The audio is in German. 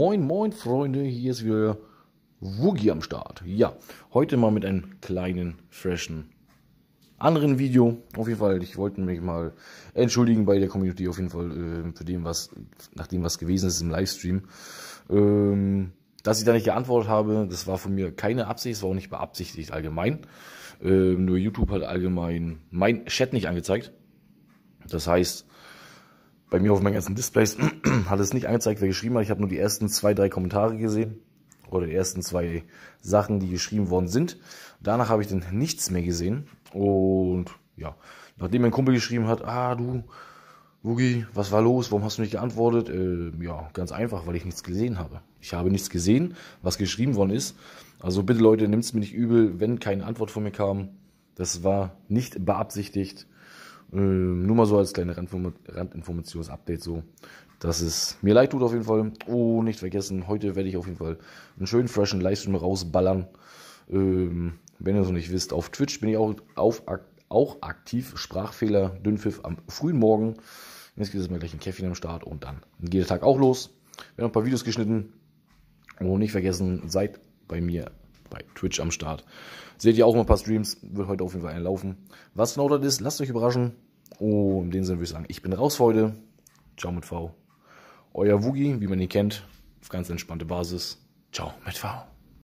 moin, moin, Freunde, hier ist wieder Woogie am Start. Ja, heute mal mit einem kleinen, freshen, anderen Video. Auf jeden Fall, ich wollte mich mal entschuldigen bei der Community, auf jeden Fall, äh, für dem, was, nach dem, was gewesen ist im Livestream. Ähm, dass ich da nicht geantwortet habe, das war von mir keine Absicht, es war auch nicht beabsichtigt allgemein. Ähm, nur YouTube hat allgemein mein Chat nicht angezeigt. Das heißt, bei mir auf meinen ganzen Displays hat es nicht angezeigt, wer geschrieben hat. Ich habe nur die ersten zwei, drei Kommentare gesehen oder die ersten zwei Sachen, die geschrieben worden sind. Danach habe ich dann nichts mehr gesehen. Und ja, nachdem mein Kumpel geschrieben hat, ah du, Wugi, was war los? Warum hast du nicht geantwortet? Äh, ja, ganz einfach, weil ich nichts gesehen habe. Ich habe nichts gesehen, was geschrieben worden ist. Also bitte Leute, nimmt es mir nicht übel, wenn keine Antwort von mir kam. Das war nicht beabsichtigt. Ähm, nur mal so als kleine Randinformationsupdate so, dass es mir leid tut auf jeden Fall. Oh, nicht vergessen, heute werde ich auf jeden Fall einen schönen, freshen Livestream rausballern. Ähm, wenn ihr es noch nicht wisst, auf Twitch bin ich auch, auf, auch aktiv. Sprachfehler, Dünnpfiff am frühen Morgen. Jetzt gibt es mal gleich ein Käffchen am Start und dann geht der Tag auch los. Werden ein paar Videos geschnitten. Und nicht vergessen, seid bei mir bei Twitch am Start. Seht ihr auch mal ein paar Streams, wird heute auf jeden Fall einlaufen. Was genau das ist, lasst euch überraschen. Und in dem Sinne würde ich sagen, ich bin raus für heute. Ciao mit V. Euer Wugi, wie man ihn kennt, auf ganz entspannte Basis. Ciao mit V.